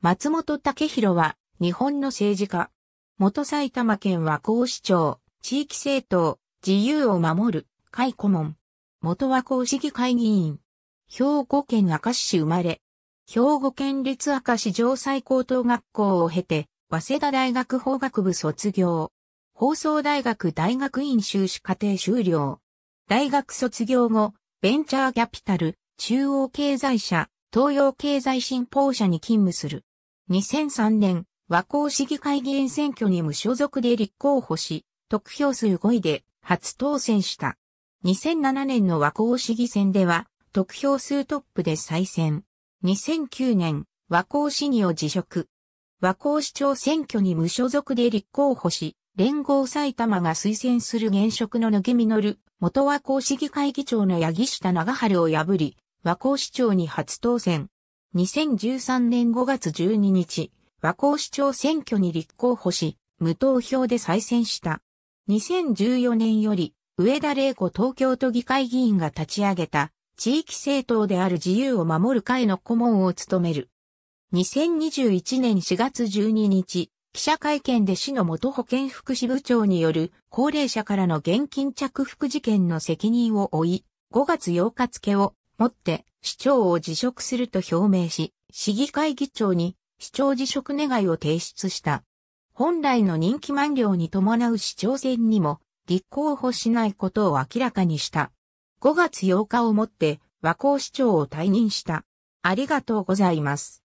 松本武宏は、日本の政治家。元埼玉県和光市長、地域政党、自由を守る、会顧問。元和光市議会議員。兵庫県明石市生まれ。兵庫県立明石城西高等学校を経て、早稲田大学法学部卒業。放送大学大学院修士課程修了。大学卒業後、ベンチャーキャピタル、中央経済社、東洋経済新報社に勤務する。2003年、和光市議会議員選挙に無所属で立候補し、得票数5位で初当選した。2007年の和光市議選では、得票数トップで再選。2009年、和光市議を辞職。和光市長選挙に無所属で立候補し、連合埼玉が推薦する現職の野木実、元和光市議会議長の八木下長春を破り、和光市長に初当選。2013年5月12日、和光市長選挙に立候補し、無投票で再選した。2014年より、上田玲子東京都議会議員が立ち上げた、地域政党である自由を守る会の顧問を務める。2021年4月12日、記者会見で市の元保健福祉部長による高齢者からの現金着服事件の責任を負い、5月8日付をもって市長を辞職すると表明し、市議会議長に市長辞職願を提出した。本来の任期満了に伴う市長選にも立候補しないことを明らかにした。5月8日をもって和光市長を退任した。ありがとうございます。